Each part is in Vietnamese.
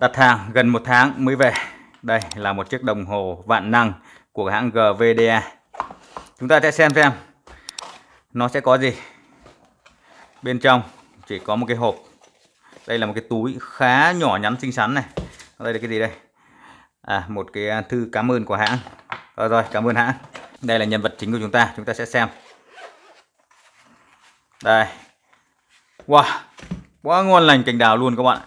đặt hàng gần một tháng mới về đây là một chiếc đồng hồ vạn năng của hãng GVDA chúng ta sẽ xem xem nó sẽ có gì bên trong chỉ có một cái hộp đây là một cái túi khá nhỏ nhắn xinh xắn này đây là cái gì đây à một cái à, thư cảm ơn của hãng rồi rồi cảm ơn hãng đây là nhân vật chính của chúng ta chúng ta sẽ xem đây wow quá ngon lành cành đào luôn các bạn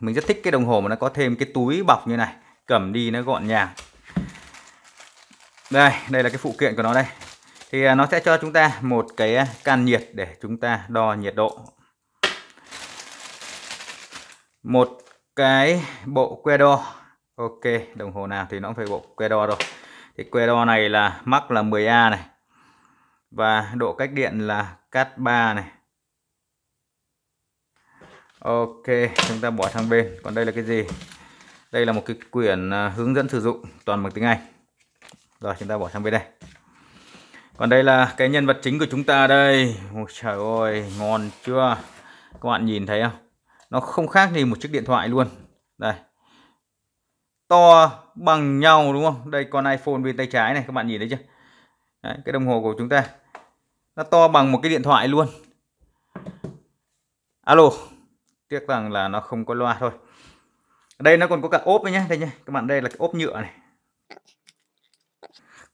mình rất thích cái đồng hồ mà nó có thêm cái túi bọc như này cầm đi nó gọn nhàng đây đây là cái phụ kiện của nó đây thì à, nó sẽ cho chúng ta một cái à, can nhiệt để chúng ta đo nhiệt độ một cái bộ que đo ok đồng hồ nào thì nó cũng phải bộ que đo rồi thì que đo này là mắc là 10A này và độ cách điện là cat 3 này ok chúng ta bỏ sang bên còn đây là cái gì đây là một cái quyển à, hướng dẫn sử dụng toàn bằng tiếng Anh rồi chúng ta bỏ sang bên đây còn đây là cái nhân vật chính của chúng ta đây Ôi trời ơi ngon chưa các bạn nhìn thấy không nó không khác gì một chiếc điện thoại luôn đây to bằng nhau đúng không đây con iPhone bên tay trái này các bạn nhìn thấy chưa Đấy, cái đồng hồ của chúng ta nó to bằng một cái điện thoại luôn alo tiếc rằng là nó không có loa thôi đây nó còn có cả ốp đấy nhé đây nhé các bạn đây là cái ốp nhựa này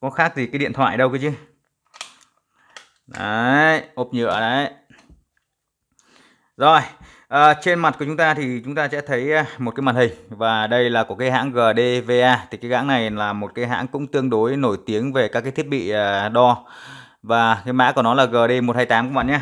có khác gì cái điện thoại đâu cơ chứ đấy ốp nhựa đấy rồi à, trên mặt của chúng ta thì chúng ta sẽ thấy ờ, một cái màn hình và đây là của cái hãng GDVA thì cái hãng này là một cái hãng cũng tương đối nổi tiếng về các cái thiết bị ờ, đo và cái mã của nó là GD128 các bạn nhé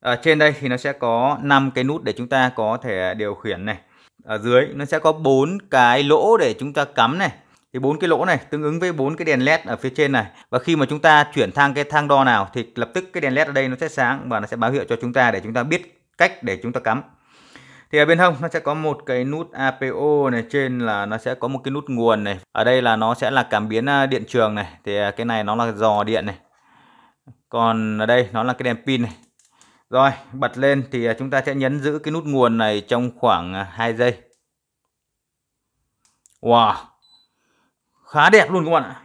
ở ờ, trên đây thì nó sẽ có 5 cái nút để chúng ta có thể điều khiển này ở dưới nó sẽ có bốn cái lỗ để chúng ta cắm này thì bốn cái lỗ này tương ứng với bốn cái đèn led ở phía trên này và khi mà chúng ta chuyển thang cái thang đo nào thì lập tức cái đèn led ở đây nó sẽ sáng và nó sẽ báo hiệu cho chúng ta để chúng ta biết cách để chúng ta cắm thì ở bên hông nó sẽ có một cái nút APO này trên là nó sẽ có một cái nút nguồn này ở đây là nó sẽ là cảm biến à, điện trường này thì à, cái này nó là dò điện này còn ở đây nó là cái đèn pin này rồi, bật lên thì à, chúng ta sẽ nhấn giữ cái nút nguồn này trong khoảng 2 à, giây. Wow, khá đẹp luôn các bạn ạ.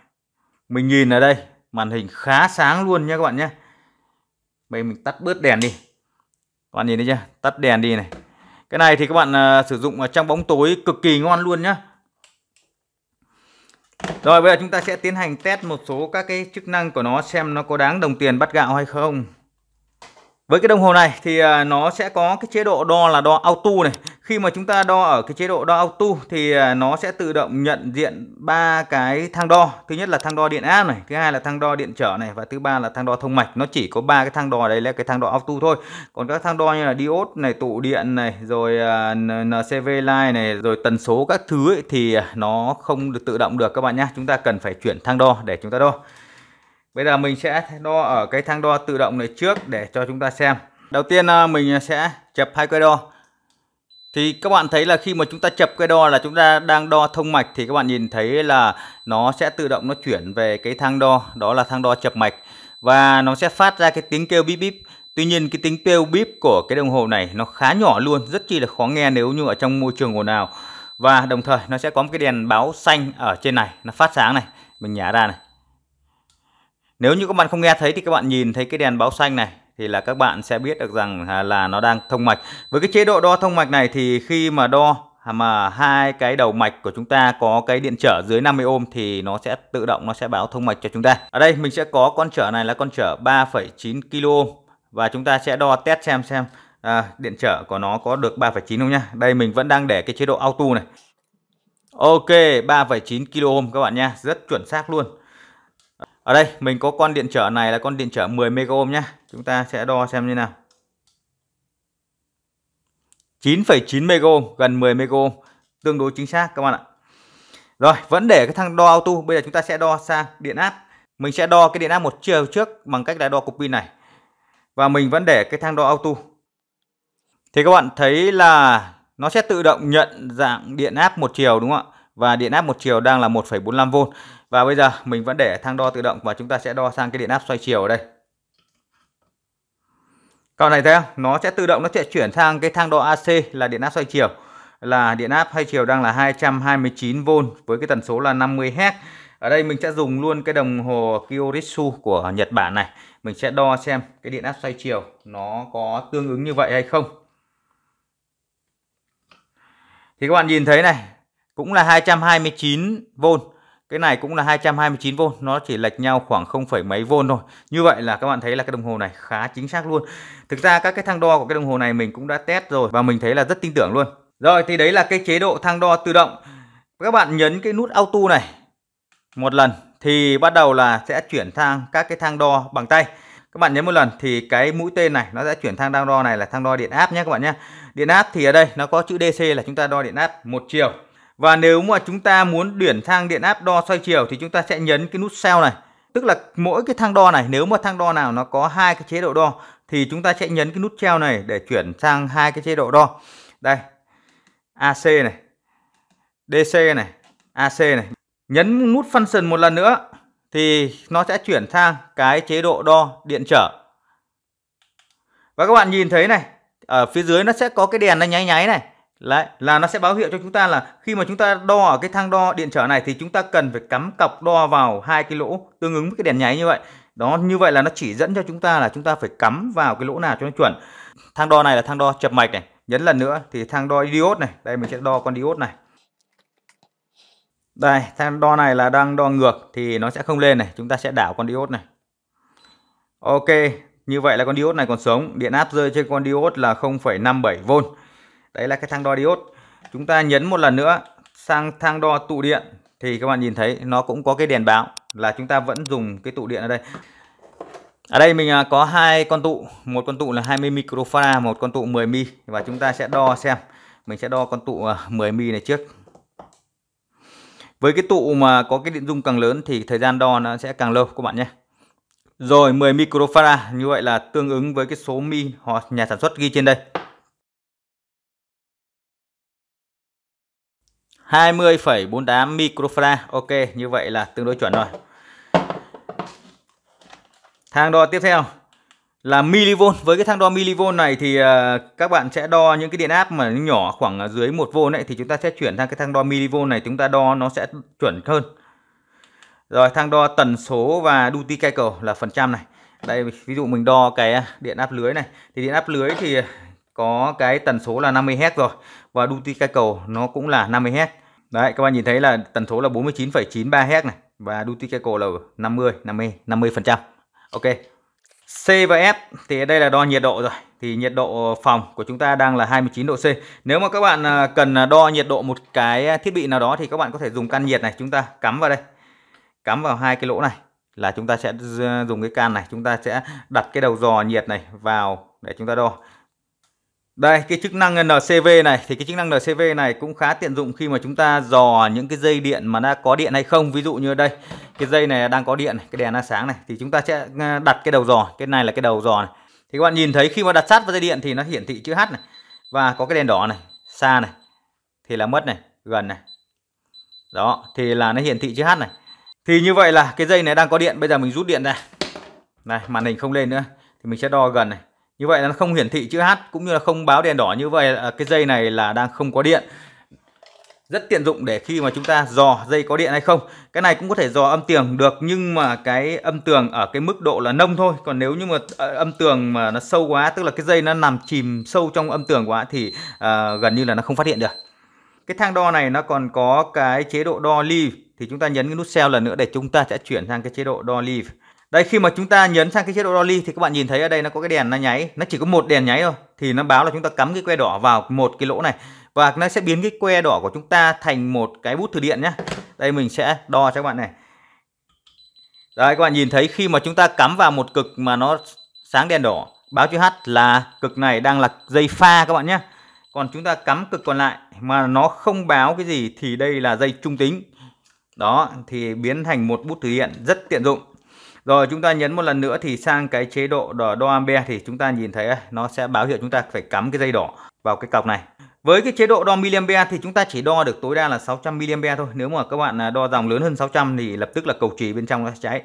Mình nhìn ở đây, màn hình khá sáng luôn nha các bạn nhé. Bây mình tắt bớt đèn đi. Các bạn nhìn thấy chưa? Tắt đèn đi này. Cái này thì các bạn à, sử dụng ở trong bóng tối cực kỳ ngon luôn nhé. Rồi bây giờ chúng ta sẽ tiến hành test một số các cái chức năng của nó xem nó có đáng đồng tiền bắt gạo hay không với cái đồng hồ này thì à, nó sẽ có cái chế độ đo là đo auto này. Khi mà chúng ta đo ở cái chế độ đo auto thì à, nó sẽ tự động nhận diện ba cái thang đo. Thứ nhất là thang đo điện áp này, thứ hai là thang đo điện trở này và thứ ba là thang đo thông mạch. Nó chỉ có ba cái thang đo đấy là cái thang đo auto thôi. Còn các thang đo như là diode này, tụ điện này, rồi à, NCV line này, rồi tần số các thứ ấy, thì nó không được tự động được các bạn nhé Chúng ta cần phải chuyển thang đo để chúng ta đo. Bây giờ mình sẽ đo ở cái thang đo tự động này trước để cho chúng ta xem. Đầu tiên à, mình sẽ chập hai cây đo. Thì các bạn thấy là khi mà chúng ta chập que đo là chúng ta đang đo thông mạch thì các bạn nhìn thấy là nó sẽ tự động nó chuyển về cái thang đo, đó là thang đo chập mạch và nó sẽ phát ra cái tiếng kêu bíp bíp. Tuy nhiên cái tiếng kêu bíp của cái đồng hồ này nó khá nhỏ luôn, rất chi là khó nghe nếu như ở trong môi trường ồn nào. Và đồng thời nó sẽ có một cái đèn báo xanh ở trên này, nó phát sáng này, mình nhả ra này. Nếu như các bạn không nghe thấy thì các bạn nhìn thấy cái đèn báo xanh này thì là các bạn sẽ biết được rằng là nó đang thông mạch. Với cái chế độ đo thông mạch này thì khi mà đo mà hai cái đầu mạch của chúng ta có cái điện trở dưới 50 ohm thì nó sẽ tự động nó sẽ báo thông mạch cho chúng ta. Ở đây mình sẽ có con trở này là con trở 3,9 kilo ohm và chúng ta sẽ đo test xem xem à, điện trở của nó có được 3,9 không nhá. Đây mình vẫn đang để cái chế độ auto này. Ok, 3,9 kilo ohm các bạn nha, rất chuẩn xác luôn ở đây mình có con điện trở này là con điện trở 10 ohm nhé chúng ta sẽ đo xem như nào 9,9 ohm gần 10 ohm tương đối chính xác các bạn ạ rồi vẫn để cái thang đo auto bây giờ chúng ta sẽ đo sang điện áp mình sẽ đo cái điện áp một chiều trước bằng cách là đo cục pin này và mình vẫn để cái thang đo auto thì các bạn thấy là nó sẽ tự động nhận dạng điện áp một chiều đúng không ạ và điện áp một chiều đang là 1,45V và bây giờ mình vẫn để thang đo tự động và chúng ta sẽ đo sang cái điện áp xoay chiều ở đây Còn này thấy không nó sẽ tự động nó sẽ chuyển sang cái thang đo AC là điện áp xoay chiều là điện áp hay chiều đang là 229V với cái tần số là 50Hz ở đây mình sẽ dùng luôn cái đồng hồ Kyoritsu của Nhật Bản này mình sẽ đo xem cái điện áp xoay chiều nó có tương ứng như vậy hay không thì các bạn nhìn thấy này cũng là 229V cái này cũng là 229V, nó chỉ lệch nhau khoảng 0, mấy V thôi. Như vậy là các bạn thấy là cái đồng hồ này khá chính xác luôn. Thực ra các cái thang đo của cái đồng hồ này mình cũng đã test rồi và mình thấy là rất tin tưởng luôn. Rồi thì đấy là cái chế độ thang đo tự động. Các bạn nhấn cái nút auto này một lần thì bắt đầu là sẽ chuyển thang các cái thang đo bằng tay. Các bạn nhấn một lần thì cái mũi tên này nó sẽ chuyển thang đo này là thang đo điện áp nhé các bạn nhé. Điện áp thì ở đây nó có chữ DC là chúng ta đo điện áp một chiều. Và nếu mà chúng ta muốn chuyển sang điện áp đo xoay chiều thì chúng ta sẽ nhấn cái nút sao này. Tức là mỗi cái thang đo này nếu mà thang đo nào nó có hai cái chế độ đo thì chúng ta sẽ nhấn cái nút treo này để chuyển sang hai cái chế độ đo. Đây. AC này. DC này, AC này. Nhấn nút function một lần nữa thì nó sẽ chuyển sang cái chế độ đo điện trở. Và các bạn nhìn thấy này, ở phía dưới nó sẽ có cái đèn nó nháy nháy này Đấy, là nó sẽ báo hiệu cho chúng ta là khi mà chúng ta đo ở cái thang đo điện trở này thì chúng ta cần phải cắm cọc đo vào hai cái lỗ tương ứng với cái đèn nháy như vậy. Đó, như vậy là nó chỉ dẫn cho chúng ta là chúng ta phải cắm vào cái lỗ nào cho nó chuẩn. Thang đo này là thang đo chập mạch này, nhấn lần nữa thì thang đo diode này, đây mình sẽ đo con diode này. Đây, thang đo này là đang đo ngược thì nó sẽ không lên này, chúng ta sẽ đảo con diode này. Ok, như vậy là con diode này còn sống, điện áp rơi trên con diode là 0,57V đấy là cái thang đo diode chúng ta nhấn một lần nữa sang thang đo tụ điện thì các bạn nhìn thấy nó cũng có cái đèn báo là chúng ta vẫn dùng cái tụ điện ở đây ở đây mình à, có hai con tụ một con tụ là 20 microfarad một con tụ 10 mi và chúng ta sẽ đo xem mình sẽ đo con tụ 10 à, mi này trước với cái tụ mà có cái điện dung càng lớn thì thời gian đo nó sẽ càng lâu các bạn nhé rồi 10 microfarad như vậy là tương ứng với cái số mi họ nhà sản xuất ghi trên đây 20,48 microfarad. Ok, như vậy là tương đối chuẩn rồi. Thang đo tiếp theo là mV. Với cái thang đo mV này thì à, các bạn sẽ đo những cái điện áp mà nhỏ khoảng dưới 1V này thì chúng ta sẽ chuyển sang cái thang đo mV này chúng ta đo nó sẽ chuẩn hơn. Rồi thang đo tần số và duty cycle là phần trăm này. Đây ví dụ mình đo cái à, điện áp lưới này thì điện áp lưới thì có cái tần số là 50Hz rồi và duty cây cầu nó cũng là 50Hz đấy các bạn nhìn thấy là tần số là 49,93Hz này và duty cây cầu là 50 50 50 phần trăm ok C và F thì đây là đo nhiệt độ rồi thì nhiệt độ phòng của chúng ta đang là 29 độ C nếu mà các bạn à, cần đo nhiệt độ một cái thiết bị nào đó thì các bạn có thể dùng can nhiệt này chúng ta cắm vào đây cắm vào hai cái lỗ này là chúng ta sẽ dùng cái can này chúng ta sẽ đặt cái đầu dò nhiệt này vào để chúng ta đo đây, cái chức năng NCV này thì cái chức năng NCV này cũng khá tiện dụng khi mà chúng ta dò những cái dây điện mà đã có điện hay không. Ví dụ như đây, cái dây này đang có điện này, cái đèn nó sáng này thì chúng ta sẽ ờ, đặt cái đầu dò, cái này là cái đầu dò này. Thì các bạn nhìn thấy khi mà đặt sát vào dây điện thì nó hiển thị chữ H này và có cái đèn đỏ này, xa này thì là mất này, gần này. Đó, thì là nó hiển thị chữ H này. Thì như vậy là cái dây này đang có điện, bây giờ mình rút điện ra. Này, màn hình không lên nữa thì mình sẽ đo gần này như vậy là nó không hiển thị chữ H cũng như là không báo đèn đỏ như vậy à, cái dây này là đang không có điện rất tiện dụng để khi mà chúng ta dò dây có điện hay không cái này cũng có thể dò âm tường được nhưng mà cái âm tường ở cái mức độ là nông thôi còn nếu như mà à, âm tường mà nó sâu quá tức là cái dây nó nằm chìm sâu trong âm tường quá thì uh, gần như là nó không phát hiện được cái thang đo này nó còn có cái chế độ đo leave thì chúng ta nhấn cái nút sell lần nữa để chúng ta sẽ chuyển sang cái chế độ đo leave đây khi mà chúng ta nhấn sang cái chế độ dolly thì các bạn nhìn thấy ở đây nó có cái đèn nó nháy, nó chỉ có một đèn nháy thôi thì nó báo là chúng ta cắm cái que đỏ vào một cái lỗ này và nó sẽ biến cái que đỏ của chúng ta thành một cái bút thử điện nhá. Đây mình sẽ đo cho các bạn này. Đấy các bạn nhìn thấy khi mà chúng ta cắm vào một cực mà nó sáng đèn đỏ báo chữ H là cực này đang là dây pha các bạn nhé. Còn chúng ta cắm cực còn lại mà nó không báo cái gì thì đây là dây trung tính. Đó thì biến thành một bút thử điện rất tiện dụng. Rồi chúng ta nhấn một lần nữa thì sang cái chế độ đo, đo ampe thì chúng ta nhìn thấy nó sẽ báo hiệu chúng ta phải cắm cái dây đỏ vào cái cọc này. Với cái chế độ đo miliampere thì chúng ta chỉ đo được tối đa là 600 miliampere thôi. Nếu mà các bạn à, đo dòng lớn hơn 600 thì lập tức là cầu trì bên trong nó cháy.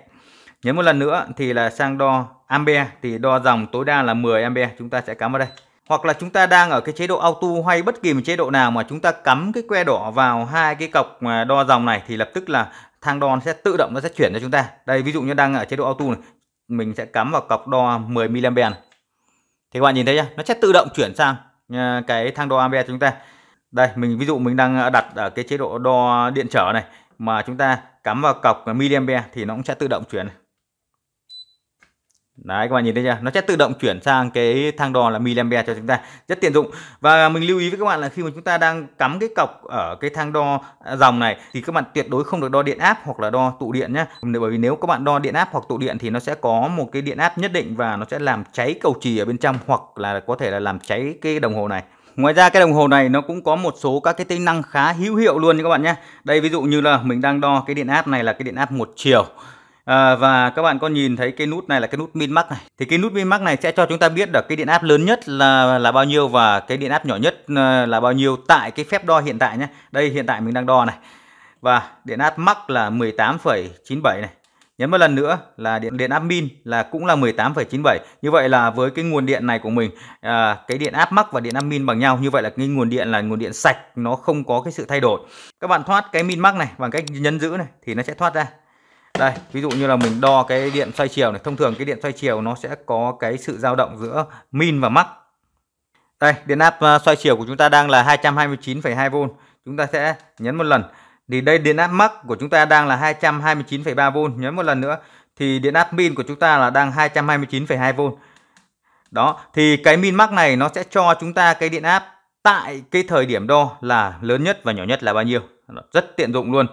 Nhấn một lần nữa thì là sang đo ampe thì đo dòng tối đa là 10 ampe chúng ta sẽ cắm vào đây. Hoặc là chúng ta đang ở cái chế độ auto hay bất kỳ một chế độ nào mà chúng ta cắm cái que đỏ vào hai cái cọc à, đo dòng này thì lập tức là thang đo nó sẽ tự động nó sẽ chuyển cho chúng ta đây ví dụ như đang ở chế độ auto này mình sẽ cắm vào cọc đo 10 mA thì các bạn nhìn thấy nhá nó sẽ tự động chuyển sang à, cái thang đo ampe cho chúng ta đây mình ví dụ mình đang đặt ở cái chế độ đo điện trở này mà chúng ta cắm vào cọc mA thì nó cũng sẽ tự động chuyển Đấy các bạn nhìn thấy chưa? Nó sẽ tự động chuyển sang cái thang đo là miliampere cho chúng ta. Rất tiện dụng. Và mình lưu ý với các bạn là khi mà chúng ta đang cắm cái cọc ở cái thang đo dòng này thì các bạn tuyệt đối không được đo điện áp hoặc là đo tụ điện nhé. Bởi vì nếu các bạn đo điện áp hoặc tụ điện thì nó sẽ có một cái điện áp nhất định và nó sẽ làm cháy cầu trì ở bên trong hoặc là có thể là làm cháy cái đồng hồ này. Ngoài ra cái đồng hồ này nó cũng có một số các cái tính năng khá hữu hiệu luôn nha các bạn nhé. Đây ví dụ như là mình đang đo cái điện áp này là cái điện áp một chiều à, và các bạn có nhìn thấy cái nút này là cái nút min max này thì cái nút min max này sẽ cho chúng ta biết được cái điện áp lớn nhất là là bao nhiêu và cái điện áp nhỏ nhất ờ, là bao nhiêu tại cái phép đo hiện tại nhé đây hiện tại mình đang đo này và điện áp max là 18,97 này nhấn một lần nữa là điện điện áp min là cũng là 18,97 như vậy là với cái nguồn điện này của mình à, cái điện áp max và điện áp min bằng nhau như vậy là cái nguồn điện là nguồn điện sạch nó không có cái sự thay đổi các bạn thoát cái min max này bằng cách nhấn giữ này thì nó sẽ thoát ra đây ví dụ như là mình đo cái điện xoay chiều này thông thường cái điện xoay chiều nó sẽ có cái sự dao động giữa min và max đây điện áp à, xoay chiều của chúng ta đang là 229,2V chúng ta sẽ nhấn một lần thì đây điện áp max của chúng ta đang là 229,3V nhấn một lần nữa thì điện áp min của chúng ta là đang 229,2V đó thì cái min max này nó sẽ cho chúng ta cái điện áp tại cái thời điểm đo là lớn nhất và nhỏ nhất là bao nhiêu rất tiện dụng luôn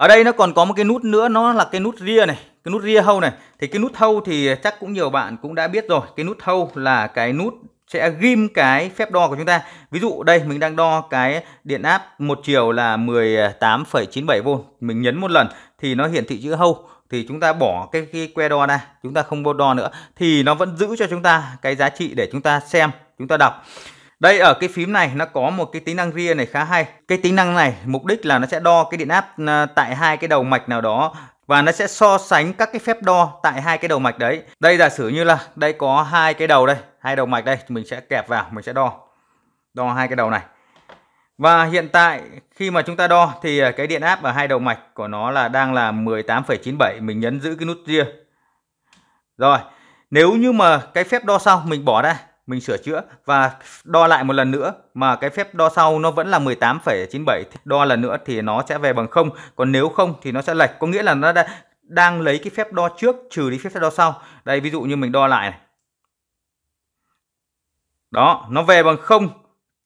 ở đây nó còn có một cái nút nữa nó là cái nút ria này cái nút ria hâu này thì cái nút hâu thì chắc cũng nhiều bạn cũng đã biết rồi cái nút hâu là cái nút sẽ ghim cái phép đo của chúng ta. Ví dụ đây mình đang đo cái điện áp một chiều là 18,97V. Mình nhấn một lần thì nó hiển thị chữ hâu thì chúng ta bỏ cái, cái que đo ra, chúng ta không đo nữa thì nó vẫn giữ cho chúng ta cái giá trị để chúng ta xem, chúng ta đọc. Đây ở cái phím này nó có một cái tính năng ria này khá hay. Cái tính năng này mục đích là nó sẽ đo cái điện áp ờ, tại hai cái đầu mạch nào đó và nó sẽ so sánh các cái phép đo tại hai cái đầu mạch đấy. Đây giả sử như là đây có hai cái đầu đây, hai đầu mạch đây mình sẽ kẹp vào mình sẽ đo. Đo hai cái đầu này. Và hiện tại khi mà chúng ta đo thì ờ, cái điện áp ở hai đầu mạch của nó là đang là 18,97, mình nhấn giữ cái nút ria. Rồi, nếu như mà cái phép đo xong mình bỏ ra mình sửa chữa và đo lại một lần nữa mà cái phép đo sau nó vẫn là 18,97 đo lần nữa thì nó sẽ về bằng không còn nếu không thì nó sẽ lệch có nghĩa là nó đã, đang lấy cái phép đo trước trừ đi phép đo sau đây ví dụ như mình đo lại này đó nó về bằng không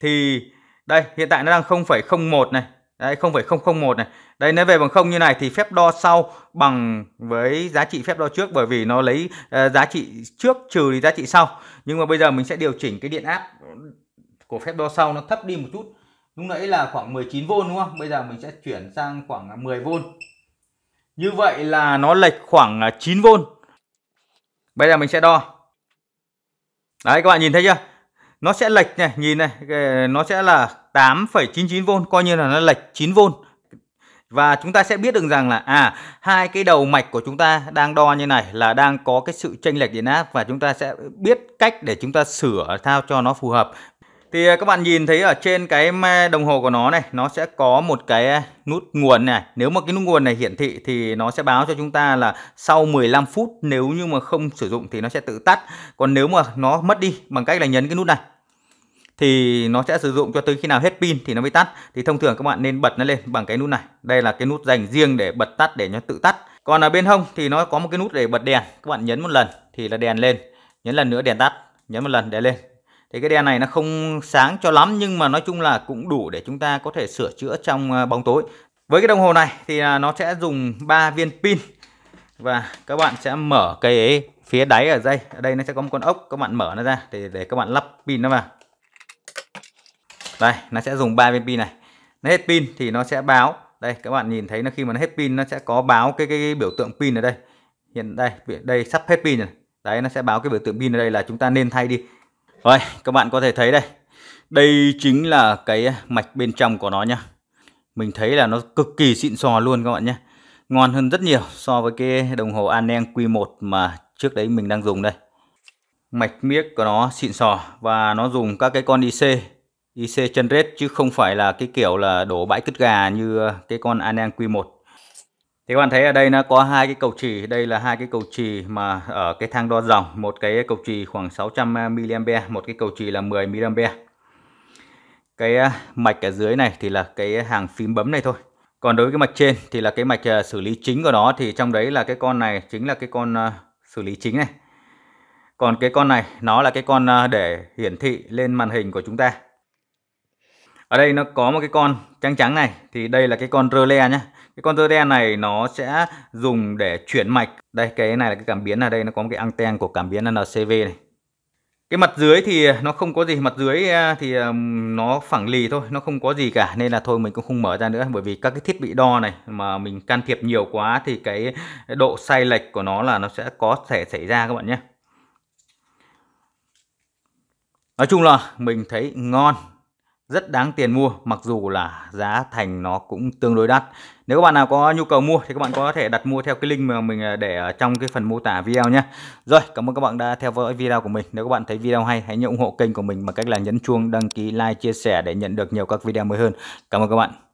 thì đây hiện tại nó đang 0,01 này Đấy 0,001 này. Đây nếu về bằng 0 như này thì phép đo sau bằng với giá trị phép đo trước bởi vì nó lấy uh, giá trị trước trừ đi giá trị sau. Nhưng mà bây giờ mình sẽ điều chỉnh cái điện áp của phép đo sau nó thấp đi một chút. Lúc nãy là khoảng 19V đúng không? Bây giờ mình sẽ chuyển sang khoảng 10V. Như vậy là nó lệch khoảng 9V. Ờ, bây giờ mình sẽ đo. Đấy các bạn nhìn thấy chưa? nó sẽ lệch này nhìn này nó sẽ là 8,99V coi như là nó lệch 9V và chúng ta sẽ biết được rằng là à hai cái đầu mạch của chúng ta đang đo như này là đang có cái sự chênh lệch điện áp và chúng ta sẽ biết cách để chúng ta sửa sao cho nó phù hợp thì à, các bạn nhìn thấy ở trên cái đồng hồ của nó này nó sẽ có một cái nút nguồn này nếu mà cái nút nguồn này hiển thị thì nó sẽ báo cho chúng ta là sau 15 phút nếu như mà không sử dụng thì nó sẽ tự tắt còn nếu mà nó mất đi bằng cách là nhấn cái nút này thì nó sẽ sử dụng cho tới khi nào hết pin thì nó mới tắt thì thông thường các bạn nên bật nó lên bằng cái nút này đây là cái nút dành riêng để bật tắt để nó tự tắt còn ở bên hông thì nó có một cái nút để bật đèn các bạn nhấn một lần thì là đèn lên nhấn lần nữa đèn tắt nhấn một lần đèn lên thì cái đèn này nó không sáng cho lắm nhưng mà nói chung là cũng đủ để chúng ta có thể sửa chữa trong à, bóng tối với cái đồng hồ này thì à, nó sẽ dùng 3 viên pin và các bạn sẽ mở cái phía đáy ở dây ở đây nó sẽ có một con ốc các bạn mở nó ra để để các bạn lắp pin nó vào đây nó sẽ dùng ba viên pin này nó hết pin thì nó sẽ báo đây các bạn nhìn thấy nó khi mà nó hết pin nó sẽ có báo cái, cái, cái biểu tượng pin ở đây hiện đây đây sắp hết pin rồi đấy nó sẽ báo cái biểu tượng pin ở đây là chúng ta nên thay đi rồi các bạn có thể thấy đây đây chính là cái mạch bên trong của nó nhá mình thấy là nó cực kỳ xịn sò luôn các bạn nhé ngon hơn rất nhiều so với cái đồng hồ Aneng Q1 mà trước đấy mình đang dùng đây mạch miếc của nó xịn sò và nó dùng các cái con IC IC chân rết chứ không phải là cái kiểu là đổ bãi cứt gà như ờ, cái con Anan Q1 thì các bạn thấy ở đây nó có hai cái cầu trì đây là hai cái cầu trì mà ở cái thang đo dòng một cái cầu trì khoảng 600 ờ, mA một cái cầu trì là 10 mA cái ờ, mạch ở dưới này thì là cái hàng phím bấm này thôi còn đối với cái mạch trên thì là cái mạch xử lý chính của nó thì trong đấy là cái con này chính là cái con xử lý chính này còn cái con này nó là cái con để hiển thị lên màn hình của chúng ta ở đây nó có một cái con trắng trắng này thì đây là cái con rơ le nhá cái con rơ le này nó sẽ dùng để chuyển mạch đây cái này là cái cảm biến ở đây nó có một cái anten của cảm biến ncv này cái mặt dưới thì nó không có gì mặt dưới à, thì à, nó phẳng lì thôi nó không có gì cả nên là thôi mình cũng không mở ra nữa bởi vì các cái thiết bị đo này mà mình can thiệp nhiều quá thì cái độ sai lệch của nó là nó sẽ có thể xảy ra các bạn nhé nói chung là mình thấy ngon rất đáng tiền mua mặc dù là giá thành nó cũng tương đối đắt nếu các bạn nào có nhu cầu mua thì các bạn có thể đặt mua theo cái link mà mình à, để ở trong cái phần mô tả video nhé rồi cảm ơn các bạn đã theo dõi video của mình nếu các bạn thấy video hay hãy ủng hộ kênh của mình bằng cách là nhấn chuông đăng ký like chia sẻ để nhận được nhiều các video mới hơn cảm ơn các bạn